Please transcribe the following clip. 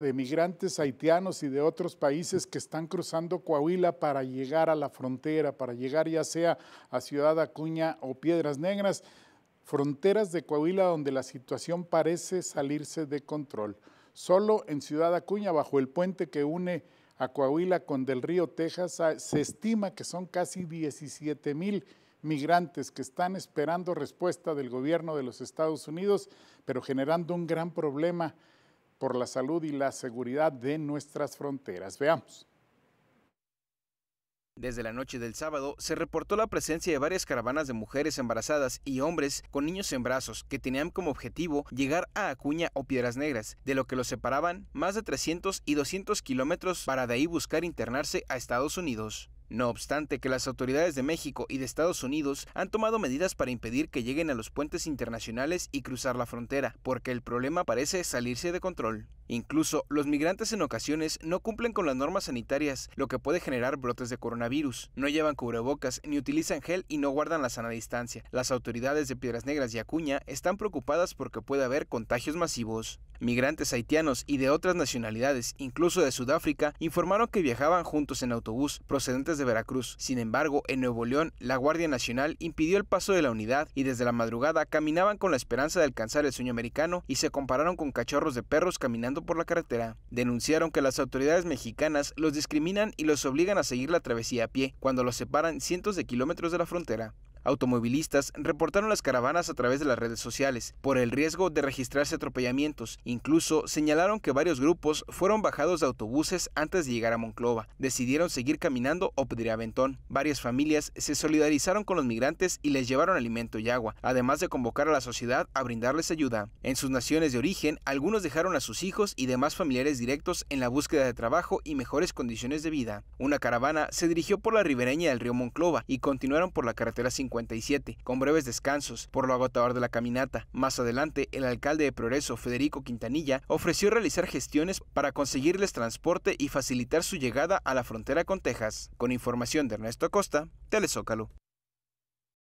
de migrantes haitianos y de otros países que están cruzando Coahuila para llegar a la frontera, para llegar ya sea a Ciudad Acuña o Piedras Negras, fronteras de Coahuila donde la situación parece salirse de control. Solo en Ciudad Acuña, bajo el puente que une a Coahuila con Del Río, Texas, ah, se estima que son casi 17 mil migrantes que están esperando respuesta del gobierno de los Estados Unidos, pero generando un gran problema por la salud y la seguridad de nuestras fronteras. Veamos. Desde la noche del sábado se reportó la presencia de varias caravanas de mujeres embarazadas y hombres con niños en brazos que tenían como objetivo llegar a Acuña o Piedras Negras, de lo que los separaban más de 300 y 200 kilómetros para de ahí buscar internarse a Estados Unidos. No obstante que las autoridades de México y de Estados Unidos han tomado medidas para impedir que lleguen a los puentes internacionales y cruzar la frontera, porque el problema parece salirse de control. Incluso los migrantes en ocasiones no cumplen con las normas sanitarias, lo que puede generar brotes de coronavirus. No llevan cubrebocas, ni utilizan gel y no guardan la sana distancia. Las autoridades de Piedras Negras y Acuña están preocupadas porque puede haber contagios masivos. Migrantes haitianos y de otras nacionalidades, incluso de Sudáfrica, informaron que viajaban juntos en autobús procedentes de Veracruz. Sin embargo, en Nuevo León, la Guardia Nacional impidió el paso de la unidad y desde la madrugada caminaban con la esperanza de alcanzar el sueño americano y se compararon con cachorros de perros caminando por la carretera. Denunciaron que las autoridades mexicanas los discriminan y los obligan a seguir la travesía a pie cuando los separan cientos de kilómetros de la frontera. Automovilistas reportaron las caravanas a través de las redes sociales por el riesgo de registrarse atropellamientos. Incluso señalaron que varios grupos fueron bajados de autobuses antes de llegar a Monclova. Decidieron seguir caminando o pedir aventón. Varias familias se solidarizaron con los migrantes y les llevaron alimento y agua, además de convocar a la sociedad a brindarles ayuda. En sus naciones de origen, algunos dejaron a sus hijos y demás familiares directos en la búsqueda de trabajo y mejores condiciones de vida. Una caravana se dirigió por la ribereña del río Monclova y continuaron por la carretera 5 57, con breves descansos por lo agotador de la caminata. Más adelante, el alcalde de Progreso, Federico Quintanilla, ofreció realizar gestiones para conseguirles transporte y facilitar su llegada a la frontera con Texas. Con información de Ernesto Acosta, Telezócalo.